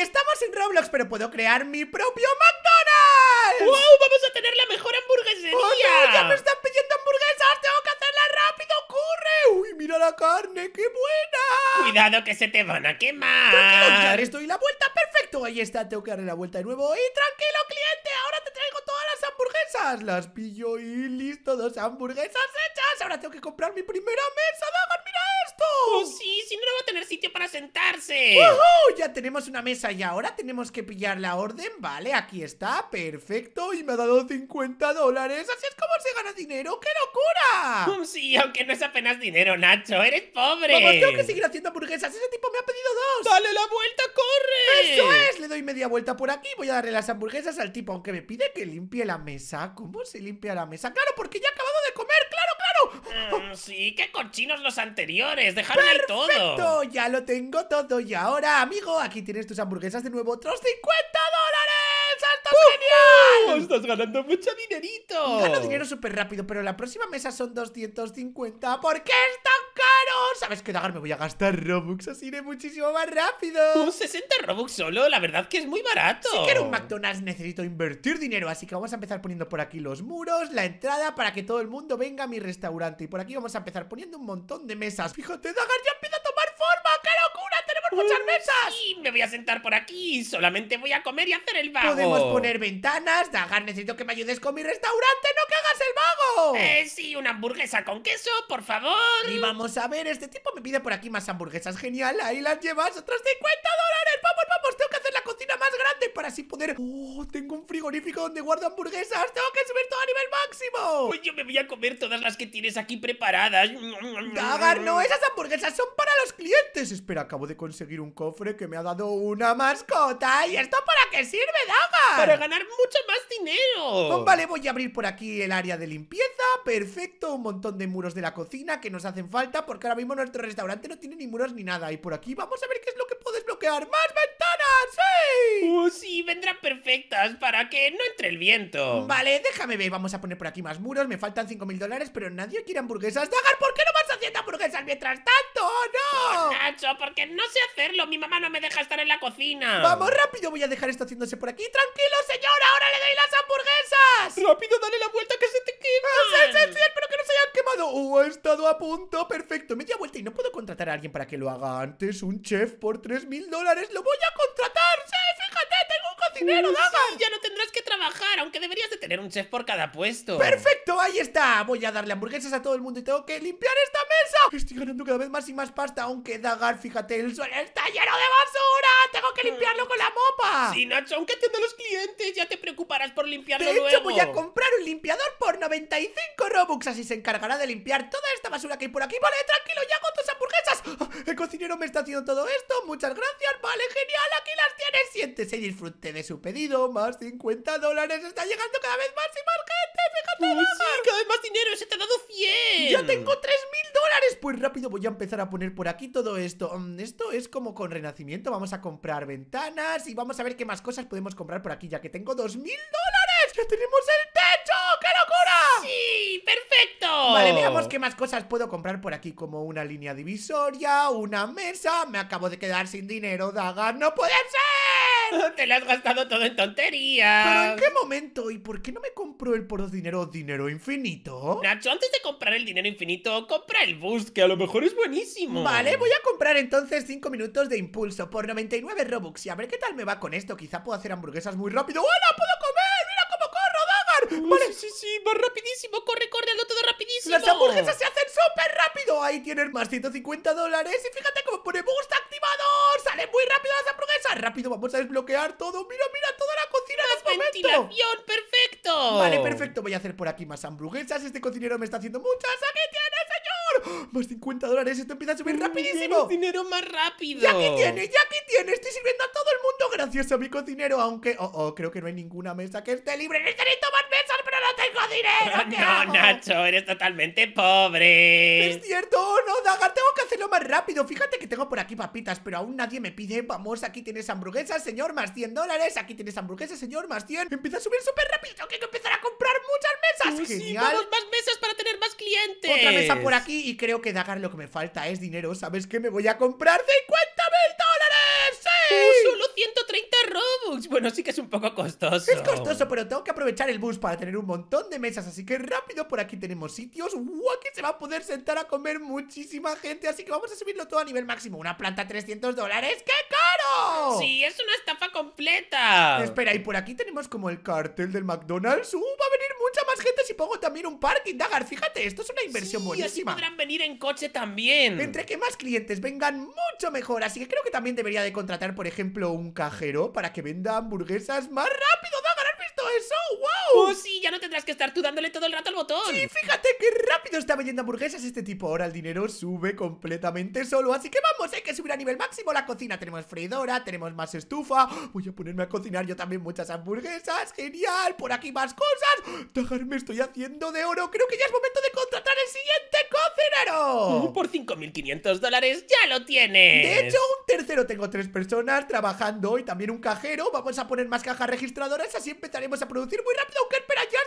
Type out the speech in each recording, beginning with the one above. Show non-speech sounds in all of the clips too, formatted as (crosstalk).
Estamos en Roblox, pero puedo crear mi propio McDonald's. ¡Wow! ¡Vamos a tener la mejor hamburguesería! Oh, ¡Ya me están pidiendo hamburguesas! ¡Tengo que hacerla rápido! ¡Corre! ¡Uy! ¡Mira la carne! ¡Qué buena! ¡Cuidado que se te van a quemar! Tranquilo, ya la vuelta. ¡Perfecto! Ahí está. Tengo que darle la vuelta de nuevo. ¡Y tranquilo, cliente! ¡Ahora te traigo todas las hamburguesas! Las pillo y listo. Dos hamburguesas hechas. Ahora tengo que comprar mi primera mesa. vamos mira Oh, sí, si no, no va a tener sitio para sentarse. ¡Woohoo! Ya tenemos una mesa y ahora tenemos que pillar la orden. Vale, aquí está. Perfecto. Y me ha dado 50 dólares. Así es como se gana dinero. ¡Qué locura! Oh, sí, aunque no es apenas dinero, Nacho. Eres pobre. Vamos, tengo que seguir haciendo hamburguesas. Ese tipo me ha pedido dos. ¡Dale la vuelta, corre! ¡Eso es! Le doy media vuelta por aquí. Voy a darle las hamburguesas al tipo, aunque me pide que limpie la mesa. ¿Cómo se limpia la mesa? Claro, porque ya ha Mm, sí, qué cochinos los anteriores. Dejaron todo. Perfecto, ya lo tengo todo. Y ahora, amigo, aquí tienes tus hamburguesas de nuevo. ¡Otros 50 dólares! ¡Salto genial! ¡Estás ganando mucho dinerito! Gano dinero súper rápido, pero la próxima mesa son 250 ¿Por qué está? ¿Sabes qué, Dagar? Me voy a gastar Robux, así iré muchísimo más rápido. Un 60 Robux solo, la verdad que es muy barato. Si quiero un McDonald's necesito invertir dinero, así que vamos a empezar poniendo por aquí los muros, la entrada, para que todo el mundo venga a mi restaurante. Y por aquí vamos a empezar poniendo un montón de mesas. Fíjate, Dagar, ya empieza muchas eh, mesas! Sí, me voy a sentar por aquí. Solamente voy a comer y hacer el vago. Podemos poner ventanas. Dagar, necesito que me ayudes con mi restaurante. ¡No que hagas el vago! Eh, sí, una hamburguesa con queso, por favor. Y vamos a ver, este tipo me pide por aquí más hamburguesas. Genial, ahí las llevas. ¡Otras 50 dólares! más grande para así poder... ¡Oh! Tengo un frigorífico donde guardo hamburguesas. ¡Tengo que subir todo a nivel máximo! Pues yo me voy a comer todas las que tienes aquí preparadas. Dagar, no. Esas hamburguesas son para los clientes. Espera, acabo de conseguir un cofre que me ha dado una mascota. ¿Y esto para qué sirve, Dagar? Para ganar mucho más dinero. Oh, vale, voy a abrir por aquí el área de limpieza. Perfecto. Un montón de muros de la cocina que nos hacen falta porque ahora mismo nuestro restaurante no tiene ni muros ni nada. Y por aquí vamos a ver qué es lo que puedes bloquear. ¡Más ventanas ¡Sí! ¡Oh, sí! Vendrán perfectas para que no entre el viento. Vale, déjame ver. Vamos a poner por aquí más muros. Me faltan 5.000 dólares, pero nadie quiere hamburguesas. Dagar, ¿por qué no vas haciendo hamburguesas mientras tanto? ¡No! Nacho, porque no sé hacerlo. Mi mamá no me deja estar en la cocina. Vamos, rápido. Voy a dejar esto haciéndose por aquí. ¡Tranquilo, señor! ¡Ahora le doy las hamburguesas! ¡Rápido, dale la vuelta que se te quema! ¡Sí, sí, sí! ¡Espero que no se hayan quemado! ¡Uh, oh, ha estado a punto! ¡Perfecto! Media vuelta y no puedo contratar a alguien para que lo haga antes. Un chef por mil dólares. ¡Lo voy a contratar! fíjate, tengo un cocinero, Daga. ya no tendrás que trabajar, aunque deberías de tener un chef por cada puesto. Perfecto, ahí está. Voy a darle hamburguesas a todo el mundo y tengo que limpiar esta Estoy ganando cada vez más y más pasta, aunque Dagar, fíjate, el suelo está lleno de basura. Tengo que limpiarlo con la mopa. Sí, Nacho, aunque atiendo los clientes, ya te preocuparás por limpiarlo de hecho, voy a comprar un limpiador por 95 Robux. Así se encargará de limpiar toda esta basura que hay por aquí. Vale, tranquilo, ya hago tus hamburguesas. Oh, el cocinero me está haciendo todo esto. Muchas gracias. Vale, genial, aquí las tienes. Siéntese y disfrute de su pedido. Más 50 dólares. Está llegando cada vez más y más gente. Fíjate, cada vez más dinero. Se te ha dado 100. Ya tengo 3 muy pues rápido voy a empezar a poner por aquí todo esto mm, Esto es como con renacimiento, vamos a comprar ventanas Y vamos a ver qué más cosas podemos comprar por aquí, ya que tengo dos mil dólares ¡Ya tenemos el techo! ¡Qué locura! ¡Sí! ¡Perfecto! Vale, veamos qué más cosas puedo comprar por aquí Como una línea divisoria, una mesa Me acabo de quedar sin dinero, Daga ¡No puede ser! Te lo has gastado todo en tonterías. ¿Pero en qué momento? ¿Y por qué no me compro el por dinero dinero infinito? Nacho, antes de comprar el dinero infinito, compra el boost, que a lo mejor es buenísimo. Vale, voy a comprar entonces 5 minutos de impulso por 99 Robux. Y a ver qué tal me va con esto. Quizá puedo hacer hamburguesas muy rápido. ¡Hola! ¡Puedo vale. Sí, sí, sí, va rapidísimo, corre, corre, hazlo todo rapidísimo. Las hamburguesas se hacen súper rápido. Ahí tienes más 150 dólares. Y fíjate cómo pone boost activador. Salen muy rápido las hamburguesas. Rápido, vamos a desbloquear todo. Mira, mira, toda la cocina de este ventilación, perfecto. Vale, perfecto. Voy a hacer por aquí más hamburguesas. Este cocinero me está haciendo muchas. ¡Aquí tienes, señor! ¡Más 50 dólares! Esto empieza a subir rapidísimo. dinero más rápido! Y aquí tiene, ya aquí tiene, ¡Estoy sirviendo a gracioso mi cocinero, aunque... Oh, oh, creo que no hay ninguna mesa que esté libre. ¡Necesito más mesas, pero no tengo dinero! (laughs) ¿qué no, Nacho, eres totalmente pobre. Es cierto, oh, no, Dagar! tengo que hacerlo más rápido. Fíjate que tengo por aquí papitas, pero aún nadie me pide. Vamos, aquí tienes hamburguesas, señor, más 100 dólares. Aquí tienes hamburguesas, señor, más 100. Empieza a subir súper rápido, tengo que empezar a comprar muchas mesas. Sí, Genial. más mesas para tener más clientes. Otra mesa por aquí y creo que Dagar lo que me falta es dinero. ¿Sabes qué? Me voy a comprar 50 mil dólares. ¡Sí! solo 130 30 Robux. Bueno, sí que es un poco costoso. Es costoso, pero tengo que aprovechar el bus para tener un montón de mesas. Así que rápido, por aquí tenemos sitios. Uh, Que se va a poder sentar a comer muchísima gente. Así que vamos a subirlo todo a nivel máximo. Una planta 300 dólares. ¡Qué caro! Sí, es una estafa completa. Espera, y por aquí tenemos como el cartel del McDonald's. ¡Uh! Va a venir mucha más gente si pongo también un parking, Dagar. Fíjate, esto es una inversión sí, buenísima. Así podrán venir en coche también. Entre que más clientes vengan, mucho mejor. Así que creo que también debería de contratar, por ejemplo, un cajero para que venda hamburguesas más rápido, Dagar. ¿Has visto eso? ¡Wow! Oh, sí, ya no tendrás que estar tú dándole todo el rato al botón. Sí, fíjate qué Está estaba yendo hamburguesas este tipo Ahora el dinero sube completamente solo Así que vamos, hay que subir a nivel máximo la cocina Tenemos freidora, tenemos más estufa Voy a ponerme a cocinar yo también muchas hamburguesas Genial, por aquí más cosas me estoy haciendo de oro Creo que ya es momento de contratar el siguiente cocinero uh, Por 5.500 dólares ya lo tiene De hecho, un tercero tengo tres personas trabajando Y también un cajero Vamos a poner más cajas registradoras Así empezaremos a producir muy rápido Aunque espera, ya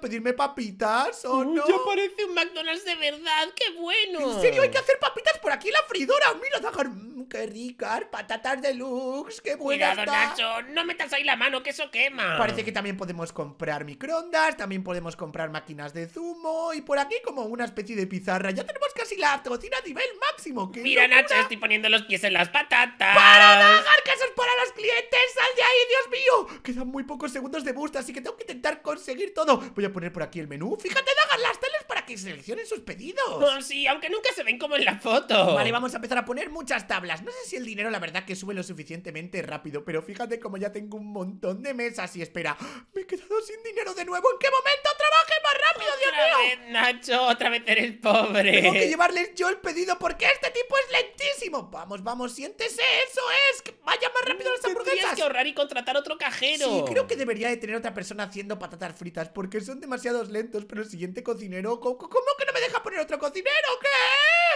pedirme papitas o no? Ya parece un McDonald's de verdad, qué bueno. En serio, hay que hacer papitas por aquí en la fridora. Mira, dejar qué rica! ¡Patatas deluxe! ¡Qué buena Cuidado, Nacho, no metas ahí la mano, que eso quema. Parece que también podemos comprar microondas, también podemos comprar máquinas de zumo y por aquí como una especie de pizarra. Ya tenemos casi la cocina a nivel máximo. ¡Qué Mira, Nacho, estoy poniendo los pies en las patatas. ¡Para, Dagar, que eso es para los clientes! ¡Sal de ahí, Dios mío! Quedan muy pocos segundos de boost, así que tengo que intentar conseguir todo. Voy a poner por aquí el menú. Fíjate, Dagar, las teles para que seleccionen sus pedidos. Oh, sí, aunque nunca se ven como en la foto. Vale, vamos a empezar a poner muchas tablas. No sé si el dinero, la verdad, que sube lo suficientemente rápido, pero fíjate como ya tengo un montón de mesas y espera. Me he quedado sin dinero de nuevo. ¿En qué momento trabaje más rápido, Dios mío? Nacho, otra vez eres pobre. Tengo que llevarles yo el pedido porque este tipo es lentísimo. Vamos, vamos, siéntese, eso es. vaya más rápido las hamburguesas. Tienes que ahorrar y contratar otro cajero. Sí, creo que debería de tener otra persona haciendo patatas fritas porque son demasiados lentos, pero el siguiente cocinero... ¿Cómo que no me deja poner otro cocinero? ¿Qué?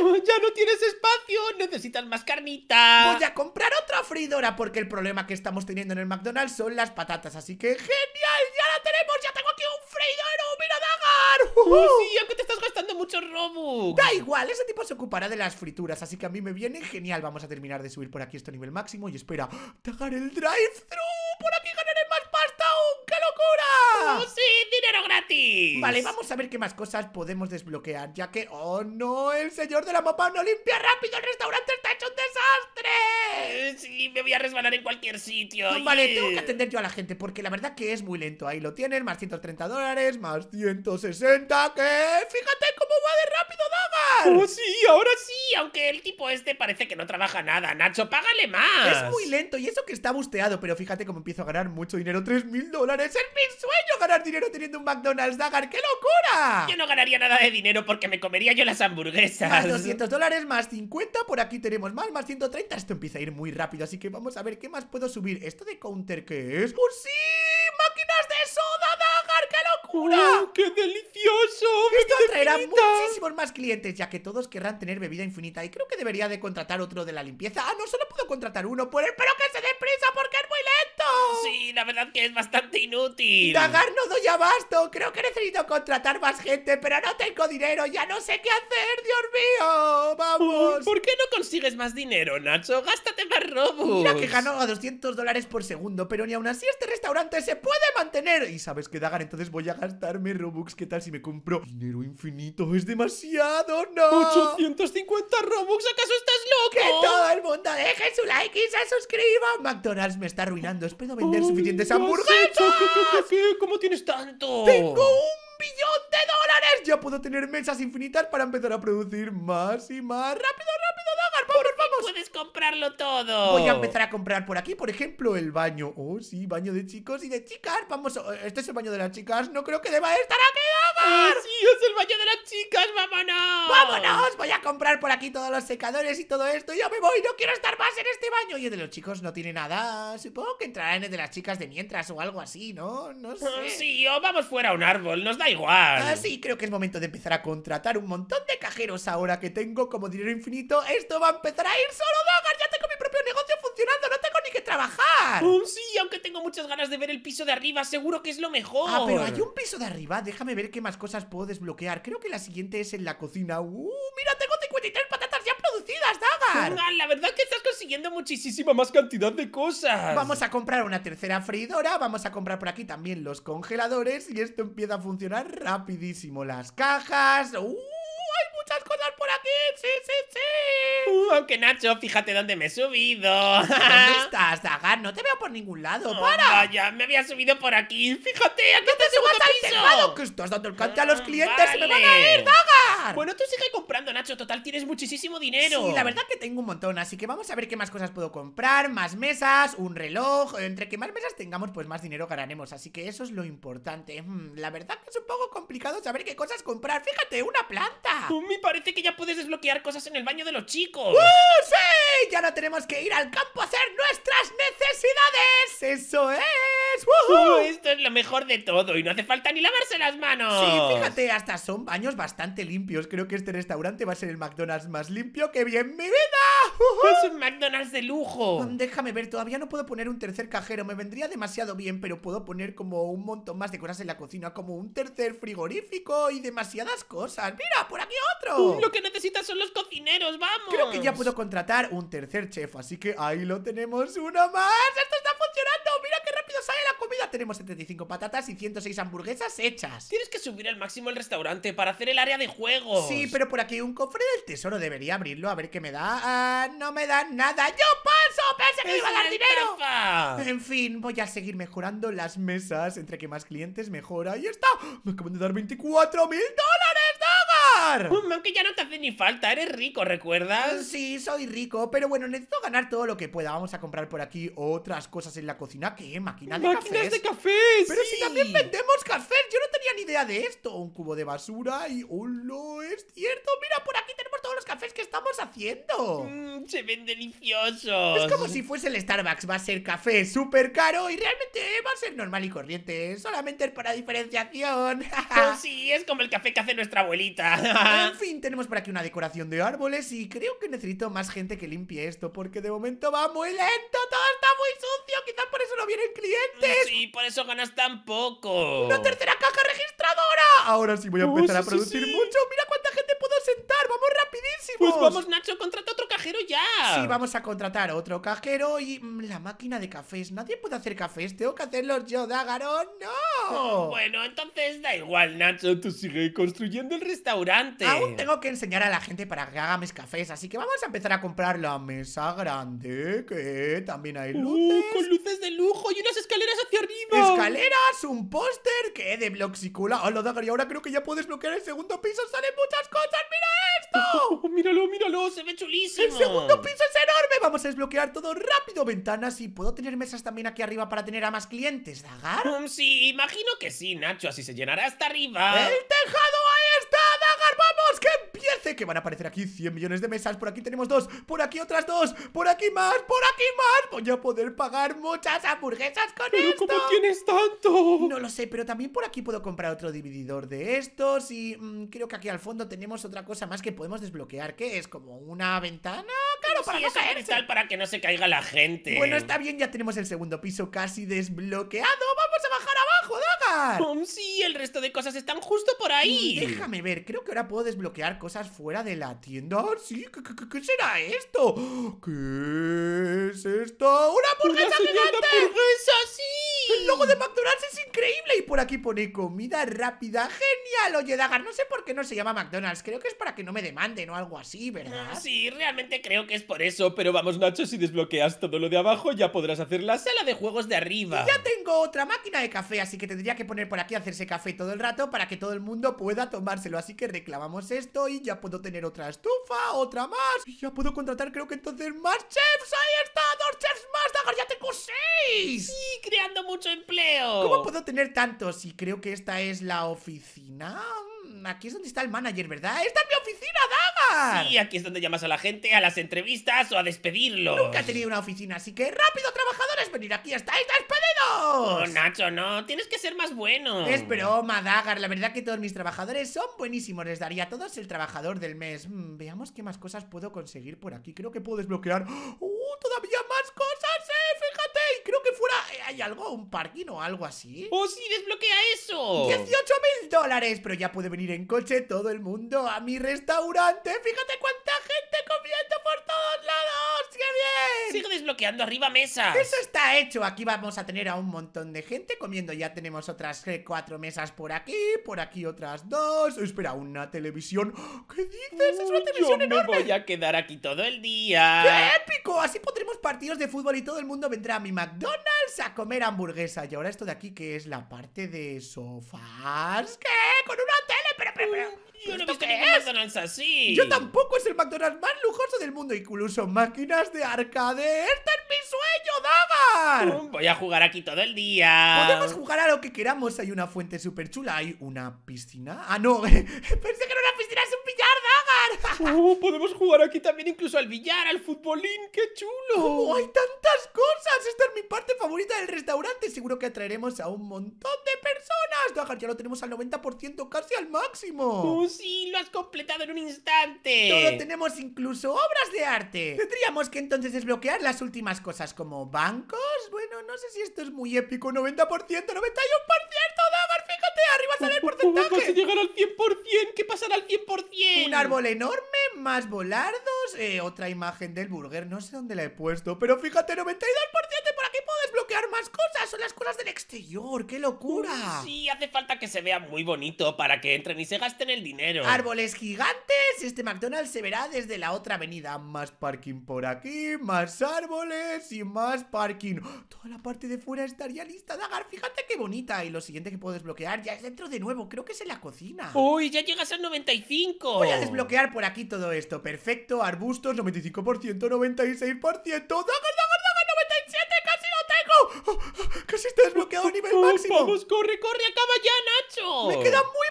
(laughs) Ya no tienes espacio, necesitas más carne Voy a comprar otra freidora porque el problema que estamos teniendo en el McDonald's son las patatas. Así que genial, ya la tenemos, ya tengo aquí un freidoro. mira Dagar. sí, aunque te estás gastando mucho Robux. Da igual, ese tipo se ocupará de las frituras, así que a mí me viene genial. Vamos a terminar de subir por aquí esto a nivel máximo y espera, Dagar el drive-thru. Por aquí ganaré más pasta aún, qué locura. Oh, Vale, vamos a ver qué más cosas podemos desbloquear, ya que... ¡Oh, no! ¡El señor de la mapa no limpia rápido! ¡El restaurante está hecho un desastre! Eh, sí, me voy a resbalar en cualquier sitio. vale, tengo que atender yo a la gente, porque la verdad que es muy lento. Ahí lo tienen, más 130 dólares, más 160, ¿qué? ¡Fíjate cómo va de rápido, Daga! Oh, sí, ahora sí, aunque el tipo este parece que no trabaja nada. Nacho, págale más. Es muy lento y eso que está busteado, pero fíjate cómo empiezo a ganar mucho dinero. ¡Tres mil dólares! ¡Es mi sueño ganar dinero teniendo un McDonald's, Dagar! ¡Qué locura! Yo no ganaría nada de dinero porque me comería yo las hamburguesas. Más 200 dólares, más 50. Por aquí tenemos más, más 130. Esto empieza a ir muy rápido, así que vamos a ver qué más puedo subir. ¿Esto de counter que es? ¡Oh, sí! Oh, ¡Qué delicioso! Esto atraerá muchísimos más clientes, ya que todos querrán tener bebida infinita. Y creo que debería de contratar otro de la limpieza. Ah, no, solo puedo contratar uno. Por él, ¡Pero que se dé prisa porque es muy lento! Sí, la verdad que es bastante inútil. Dagar, no doy abasto. Creo que he necesito contratar más gente, pero no tengo dinero. Ya no sé qué hacer, Dios mío. Vamos. ¿Por qué no consigues más dinero, Nacho? Gástate más Robux! Mira que ganó a 200 dólares por segundo, pero ni aún así este restaurante se puede mantener. Y sabes que, Dagar, entonces voy a gastarme Robux. ¿Qué tal si me compro dinero infinito? Es demasiado, no. 850 Robux, ¿acaso estás loco? Que todo el mundo deje su like y se suscriba. McDonald's me está arruinando. Espero vender suficientes hamburguesas. ¿Cómo tienes tanto? Tengo un billón de dólares. Ya puedo tener mesas infinitas para empezar a producir más y más. Rápido, rápido, Dagar. Vamos, vamos. Puedes comprarlo todo. Voy a empezar a comprar por aquí, por ejemplo, el baño. Oh, sí, baño de chicos y de chicas. Vamos, eh, este es el baño de las chicas. No creo que deba estar aquí. ¡Sí, es el baño de las chicas, vámonos! ¡Vámonos! Voy a comprar por aquí todos los secadores y todo esto. ¡Yo me voy! ¡No quiero estar más en este baño! Y el de los chicos no tiene nada. Supongo que entrará en el de las chicas de mientras o algo así, ¿no? No ah, sé. Sí, o vamos fuera a un árbol, nos da igual. Ah, sí, creo que es momento de empezar a contratar un montón de cajeros ahora que tengo como dinero infinito. Esto va a empezar a ir solo, Dagar, ya te trabajar. Oh, sí, aunque tengo muchas ganas de ver el piso de arriba, seguro que es lo mejor. Ah, pero hay un piso de arriba. Déjame ver qué más cosas puedo desbloquear. Creo que la siguiente es en la cocina. ¡Uh! ¡Mira, tengo 53 patatas ya producidas, Dagar! la verdad es que estás consiguiendo muchísima más cantidad de cosas. Vamos a comprar una tercera freidora. Vamos a comprar por aquí también los congeladores. Y esto empieza a funcionar rapidísimo. Las cajas. ¡Uh! ¡Hay muchas cosas por aquí! ¡Sí, sí, sí! aunque Nacho, fíjate dónde me he subido. ¿Dónde (laughs) estás, Dagar? No te veo por ningún lado. ¡Para! Ya me había subido por aquí. Fíjate, aquí te el segundo piso. que estás dando el cante a los ah, clientes. me van a ir, Dagar! Bueno, tú sigue comprando, Nacho. Total, tienes muchísimo dinero. Sí, la verdad que tengo un montón. Así que vamos a ver qué más cosas puedo comprar. Más mesas, un reloj. Entre que más mesas tengamos, pues más dinero ganaremos. Así que eso es lo importante. Mm, la verdad que es un poco complicado saber qué cosas comprar. Fíjate, una planta. me parece que ya puedes desbloquear cosas en el baño de los chicos. ¡Uh, sí! Ya no tenemos que ir al campo a hacer nuestras necesidades. ¡Eso es! Uh, esto es lo mejor de todo y no hace falta ni lavarse las manos. Sí, fíjate, hasta son baños bastante limpios. Creo que este restaurante va a ser el McDonald's más limpio que bien, ¡Es un McDonald's de lujo! Déjame ver, todavía no puedo poner un tercer cajero. Me vendría demasiado bien, pero puedo poner como un montón más de cosas en la cocina, como un tercer frigorífico y demasiadas cosas. ¡Mira, por aquí otro! lo que necesitas son los cocineros, vamos. Creo que ya puedo contratar un tercer chef, así que ahí lo tenemos. ¡Uno más! tenemos 75 patatas y 106 hamburguesas hechas. Tienes que subir al máximo el restaurante para hacer el área de juego. Sí, pero por aquí hay un cofre del tesoro. Debería abrirlo a ver qué me da. Ah, no me da nada. ¡Yo paso! ¡Pensé que iba a dar dinero! En fin, voy a seguir mejorando las mesas. Entre que más clientes mejora. ¡Ahí está! ¡Me acaban de dar 24 mil dólares! (laughs) Aunque que ya no te hace ni falta, eres rico, ¿recuerdas? Sí, soy rico, pero bueno, necesito ganar todo lo que pueda. Vamos a comprar por aquí otras cosas en la cocina. ¿Qué? ¿Máquina de ¿Máquinas de cafés! ¡Pero si también vendemos café, Yo no tenía ni idea de esto. Un cubo de basura y... lo es cierto. Mira, por aquí tenemos todos los cafés que estamos haciendo. Mm, se ven deliciosos. Es como si fuese el Starbucks. Va a ser café súper caro y realmente va a ser normal y corriente. Solamente es para diferenciación. (laughs) Pues sí, es como el café que hace nuestra abuelita. (laughs) en fin, tenemos por aquí una decoración de árboles y creo que necesito más gente que limpie esto porque de momento va muy lento. Todo está muy sucio. Quizás por eso no vienen clientes. Sí, por eso ganas tan poco. ¡Una tercera caja registradora! Ahora sí voy a empezar a producir mucho. Mira pues vamos, Nacho, contrata otro cajero ya. Sí, vamos a contratar otro cajero y mm, la máquina de cafés. Nadie puede hacer cafés, tengo que hacerlos yo, Dagaro. No. Oh, bueno, entonces da igual, Nacho, tú sigue construyendo el restaurante. Aún tengo que enseñar a la gente para que haga mis cafés, así que vamos a empezar a comprar la mesa grande, que también hay uh, luces. con luces de lujo y unas escaleras hacia arriba. Escaleras, un póster, que de bloxicula. Hola, Dagar, y ahora creo que ya puedes bloquear el segundo piso, salen muchas cosas. El segundo piso es enorme. Vamos a desbloquear todo rápido. Ventanas y puedo tener mesas también aquí arriba para tener a más clientes, Dagar. Mm, sí, imagino que sí, Nacho. Así se llenará hasta arriba. El tejado ahí está, Dagar. Vamos, que que van a aparecer aquí 100 millones de mesas Por aquí tenemos dos, por aquí otras dos Por aquí más, por aquí más Voy a poder pagar muchas hamburguesas con esto ¿Pero cómo tienes tanto? No lo sé, pero también por aquí puedo comprar otro divididor de estos Y mm, creo que aquí al fondo tenemos otra cosa más que podemos desbloquear Que es como una ventana Claro, para no caerse. para que no se caiga la gente Bueno, está bien, ya tenemos el segundo piso casi desbloqueado ¡Vamos! sí, el resto de cosas están justo por ahí. Mm, déjame ver, creo que ahora puedo desbloquear cosas fuera de la tienda. Ah, sí, ¿qué, será esto? ¿Qué es esto? ¡Una hamburguesa gigante! ¡Eso sí! El logo de McDonald's es increíble. Y por aquí pone comida rápida. Genial, oye, Dagar. No sé por qué no se llama McDonald's. Creo que es para que no me demanden o algo así, ¿verdad? sí, realmente creo que es por eso. Pero vamos, Nacho, si desbloqueas todo lo de abajo, ya podrás hacer la sala de juegos de arriba. ya tengo otra máquina de café, así que tendría que poner por aquí hacerse café todo el rato para que todo el mundo pueda tomárselo. Así que reclamamos esto y ya puedo tener otra estufa, otra más. Y ya puedo contratar, creo que entonces, más chefs. ¡Ahí está! ¡Dos chefs más, Dagar! ¡Ya tengo seis! Sí, creando muy mucho empleo. ¿Cómo puedo tener tantos? Y creo que esta es la oficina. Mm, aquí es donde está el manager, ¿verdad? ¡Esta es mi oficina, Dagar! Sí, aquí es donde llamas a la gente a las entrevistas o a despedirlo Nunca he tenido una oficina, así que rápido, trabajadores, venir aquí estáis despedidos. Nacho, no, tienes que ser más bueno. Es broma, Dagar. La verdad que todos mis trabajadores son buenísimos. Les daría a todos el trabajador del mes. Mm, veamos qué más cosas puedo conseguir por aquí. Creo que puedo desbloquear. ¡Oh, todavía hay algo, un parking o algo así. ¡Oh, sí! ¡Desbloquea eso! ¡18 mil dólares! Pero ya puede venir en coche todo el mundo a mi restaurante. ¡Fíjate cuánta gente comiendo Sigo desbloqueando arriba mesa. Eso está hecho. Aquí vamos a tener a un montón de gente comiendo. Ya tenemos otras eh, cuatro mesas por aquí, por aquí otras dos. Espera, una televisión. ¿Qué dices? es una televisión enorme. voy a quedar aquí todo el día. ¡Qué épico! Así podremos partidos de fútbol y todo el mundo vendrá a mi McDonald's a comer hamburguesa. Y ahora esto de aquí, que es la parte de sofás. ¿Qué? Con una yo no me visto McDonald's así. Yo tampoco es el McDonald's más lujoso del mundo, incluso máquinas de arcade. ¡Este es mi sueño, Dagar! Voy a jugar aquí todo el día. Podemos jugar a lo que queramos. Hay una fuente súper chula, hay una piscina. Ah, no, (laughs) pensé que era una piscina súper ¡Uh, podemos jugar aquí también incluso al billar, al futbolín! ¡Qué chulo! ¡Oh, hay tantas cosas! Esta es mi parte favorita del restaurante. Seguro que atraeremos a un montón de personas. Dagar, ya lo tenemos al 90% casi al máximo. ¡Oh, sí! ¡Lo has completado en un instante! Todo tenemos incluso obras de arte. Tendríamos que entonces desbloquear las últimas cosas como bancos. Bueno, no sé si esto es muy épico. ¡90%! ¡91%, sale el porcentaje? ¿Cómo al 100%? ¿Qué pasará al 100%? Un árbol enorme, más volardos, eh, otra imagen del burger, no sé dónde la he puesto, pero fíjate, 92% para Señor, qué locura. sí, hace falta que se vea muy bonito para que entren y se gasten el dinero. Árboles gigantes. Este McDonald's se verá desde la otra avenida. Más parking por aquí, más árboles y más parking. Toda la parte de fuera estaría lista, Dagar. Fíjate qué bonita. Y lo siguiente que puedo desbloquear ya es dentro de nuevo. Creo que es en la cocina. Uy, ya llegas al 95. Voy a desbloquear por aquí todo esto. Perfecto, arbustos, 95%, 96%. Dagar, está desbloqueado a nivel máximo. Vamos, corre, corre, acaba ya, Nacho. Me queda muy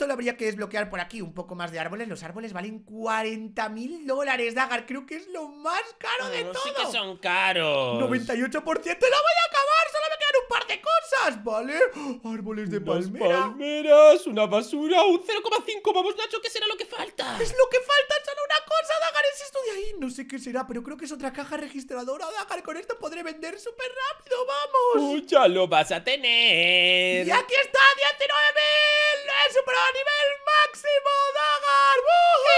solo habría que desbloquear por aquí un poco más de árboles. Los árboles valen 40 mil dólares, Dagar. Creo que es lo más caro de todo. Sí que son caros. 98% la voy a acabar. Solo me quedan un par de cosas, ¿vale? Árboles de palmeras, una basura, un 0,5. Vamos, Nacho, ¿qué será lo que falta? Es lo que falta, solo una cosa, Dagar. Es esto de ahí. No sé qué será, pero creo que es otra caja registradora, Dagar. Con esto podré vender súper rápido, vamos. lo vas a tener. Y aquí está, 19.000, mil. superado! nivel máximo, Dagar!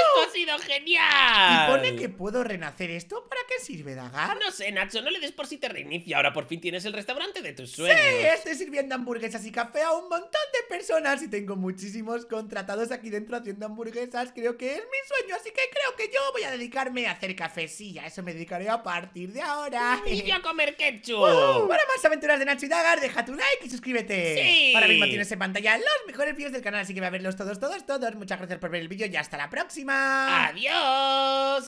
¡Esto ha sido genial! Y pone que puedo renacer esto para sirve, Dagar? No sé, Nacho, no le des por si te reinicia. Ahora por fin tienes el restaurante de tus sueños. Sí, estoy sirviendo hamburguesas y café a un montón de personas y tengo muchísimos contratados aquí dentro haciendo hamburguesas. Creo que es mi sueño, así que creo que yo voy a dedicarme a hacer café, sí, a Eso me dedicaré a partir de ahora. Y yo a comer ketchup. (laughs) para más aventuras de Nacho y Dagar, deja tu like y suscríbete. Sí. Ahora mismo tienes en pantalla los mejores vídeos del canal, así que voy a verlos todos, todos, todos. Muchas gracias por ver el vídeo y hasta la próxima. Adiós.